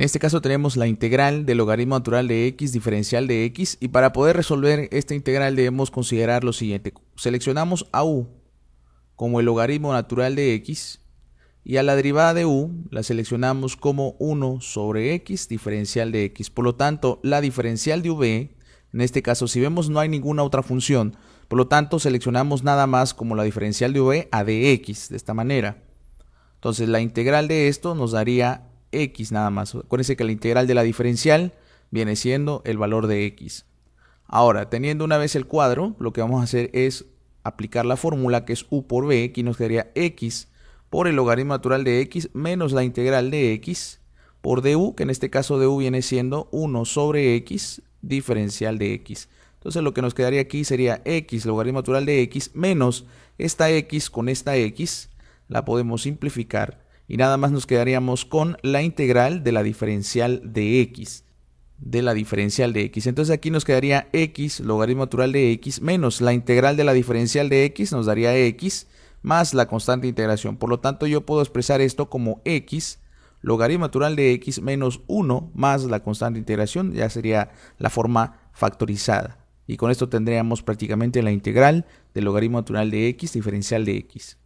En este caso tenemos la integral del logaritmo natural de x diferencial de x y para poder resolver esta integral debemos considerar lo siguiente. Seleccionamos a u como el logaritmo natural de x y a la derivada de u la seleccionamos como 1 sobre x diferencial de x. Por lo tanto, la diferencial de v, en este caso si vemos no hay ninguna otra función, por lo tanto seleccionamos nada más como la diferencial de v a dx de esta manera. Entonces la integral de esto nos daría x nada más. Acuérdense que la integral de la diferencial viene siendo el valor de x. Ahora, teniendo una vez el cuadro, lo que vamos a hacer es aplicar la fórmula que es u por b, aquí nos quedaría x por el logaritmo natural de x menos la integral de x por du, que en este caso du viene siendo 1 sobre x diferencial de x. Entonces lo que nos quedaría aquí sería x logaritmo natural de x menos esta x con esta x, la podemos simplificar y nada más nos quedaríamos con la integral de la diferencial de x. De la diferencial de x. Entonces aquí nos quedaría x, logaritmo natural de x, menos la integral de la diferencial de x, nos daría x, más la constante de integración. Por lo tanto, yo puedo expresar esto como x, logaritmo natural de x, menos 1, más la constante de integración, ya sería la forma factorizada. Y con esto tendríamos prácticamente la integral del logaritmo natural de x diferencial de x.